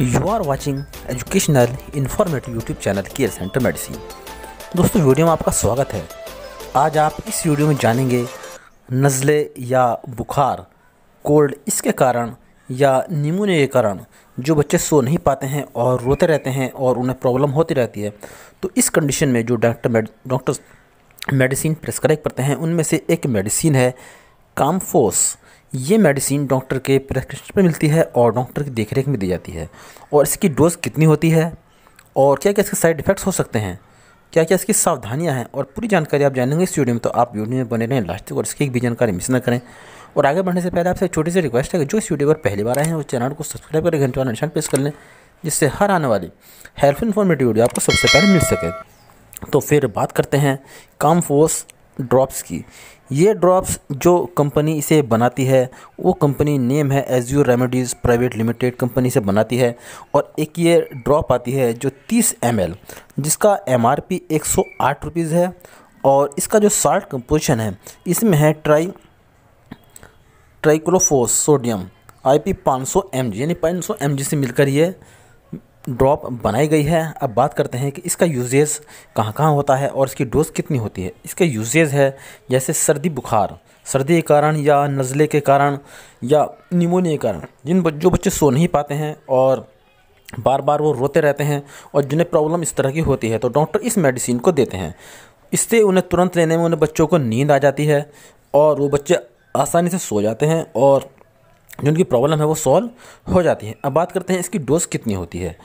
you are watching educational informative YouTube channel care centre medicine दोस्तों video में आपका स्वागत है आज आप इस वीडियो में जानेंगे नज़ले या बुखार कोल्ड इसके कारण या निमोनिया के कारण जो बच्चे सो नहीं पाते हैं और रोते रहते हैं और उन्हें प्रॉब्लम होती रहती है तो इस कंडीशन में जो डॉक्टर डॉक्टर्स मेडिसिन प्रेस्क्राइब करते हैं उनमें से एक मेडिसिन है कामफोस ये मेडिसिन डॉक्टर के प्रेस्क्रिप्शन पर मिलती है और डॉक्टर की देखरेख में दी जाती है और इसकी डोज कितनी होती है और क्या क्या इसके साइड इफ़ेक्ट्स हो सकते हैं क्या क्या इसकी सावधानियाँ हैं और पूरी जानकारी आप जानेंगे इस वीडियो में तो आप वीडियो में बने रहें लास्ट तक और इसकी भी जानकारी मिस ना करें और आगे बढ़ने से पहले आपसे एक छोटी सी रिक्वेस्ट है कि जो इस वीडियो पर पहली बार आए हैं उस चैनल को सब्सक्राइब करें घंटे वाला निशान प्रेस कर लें जिससे हर आने वाली हेल्प इन्फॉर्मेटिव वीडियो आपको सबसे पहले मिल सके तो फिर बात करते हैं कामफोर्स ड्रॉप्स की ये ड्रॉप्स जो कंपनी इसे बनाती है वो कंपनी नेम है Edu Remedies private limited company से बनाती है और एक ये ड्रॉप आती है जो 30 एम जिसका एम आर पी एक सौ आठ रुपीज़ है और इसका जो साल्ट कंपोजिशन है इसमें है tri triclofos sodium I P पाँच सौ एम जी यानी पाँच सौ एम जी से मिलकर ये ड्रॉप बनाई गई है अब बात करते हैं कि इसका यूजेज कहाँ कहाँ होता है और इसकी डोज़ कितनी होती है इसका यूजेज है जैसे सर्दी बुखार सर्दी के कारण या नज़ले के कारण या निमोनिया के कारण जिन जो बच्चे सो नहीं पाते हैं और बार बार वो रोते रहते हैं और जिन्हें प्रॉब्लम इस तरह की होती है तो डॉक्टर इस मेडिसिन को देते हैं इससे उन्हें तुरंत लेने में उन्हें बच्चों को नींद आ जाती है और वो बच्चे आसानी से सो जाते हैं और जो उनकी प्रॉब्लम है वो सॉल्व हो जाती है अब बात करते हैं इसकी डोज कितनी होती है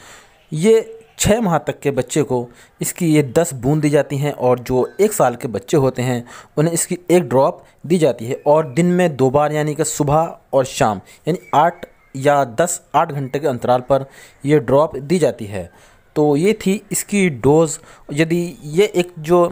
ये छः माह तक के बच्चे को इसकी ये दस बूंद दी जाती हैं और जो एक साल के बच्चे होते हैं उन्हें इसकी एक ड्रॉप दी जाती है और दिन में दो बार यानी कि सुबह और शाम यानी आठ या दस आठ घंटे के अंतराल पर यह ड्रॉप दी जाती है तो ये थी इसकी डोज़ यदि ये एक जो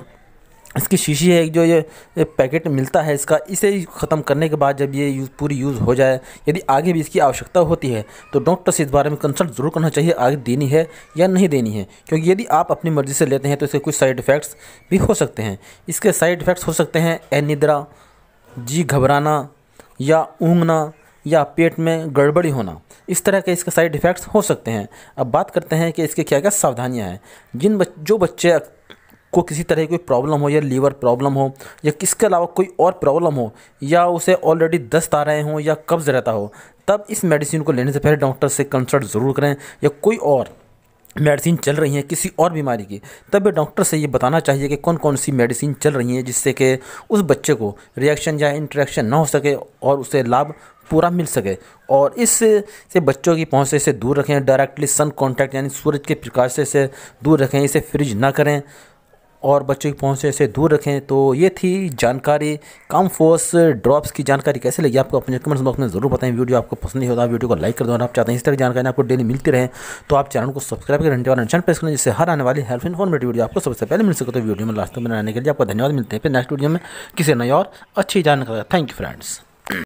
इसकी शीशी है जो ये, ये पैकेट मिलता है इसका इसे ख़त्म करने के बाद जब ये यूज़ पूरी यूज़ हो जाए यदि आगे भी इसकी आवश्यकता होती है तो डॉक्टर से इस बारे में कंसल्ट ज़रूर करना चाहिए आगे देनी है या नहीं देनी है क्योंकि यदि आप अपनी मर्ज़ी से लेते हैं तो इसके कुछ साइड इफ़ेक्ट्स भी हो सकते हैं इसके साइड इफ़ेक्ट्स हो सकते हैं अनिद्रा जी घबराना या ऊँगना या पेट में गड़बड़ी होना इस तरह के इसके साइड इफ़ेक्ट्स हो सकते हैं अब बात करते हैं कि इसके क्या क्या सावधानियाँ हैं जिन बच, जो बच्चे को किसी तरह की कोई प्रॉब्लम हो या लीवर प्रॉब्लम हो या किसके अलावा कोई और प्रॉब्लम हो या उसे ऑलरेडी दस्त आ रहे हों या कब्ज़ रहता हो तब इस मेडिसिन को लेने से पहले डॉक्टर से कंसल्ट ज़रूर करें या कोई और मेडिसिन चल रही है किसी और बीमारी की तब भी डॉक्टर से ये बताना चाहिए कि कौन कौन सी मेडिसिन चल रही है जिससे कि उस बच्चे को रिएक्शन या इंट्रैक्शन ना हो सके और उसे लाभ पूरा मिल सके और इस से बच्चों की पहुंच से इसे दूर रखें डायरेक्टली सन कांटेक्ट यानी सूरज के प्रकाश से इसे दूर रखें इसे फ्रिज ना करें और बच्चों की पहुँच से दूर रखें तो ये थी जानकारी कम फोर्स ड्रॉप्स की जानकारी कैसे लगी आपको अपने कमेंट्स बॉक्स में ज़रूर बताएं वीडियो आपको पसंद नहीं होता वीडियो को लाइक कर दो और आप चाहते हैं इस तरह की जानकारी आपको डेली मिलती रहे तो आप चैनल को सब्सक्राइब करें वाला चैनल प्रेस करें जिससे हर आने वाली हेल्प इन्फॉर्मेटिव वीडियो आपको सबसे पहले मिल सके तो वीडियो में लास्ट में बनाने के लिए आपको धन्यवाद मिलते हैं फिर नेक्स्ट वीडियो में किसी नई और अच्छी जानकारी थैंक यू फ्रेंड्स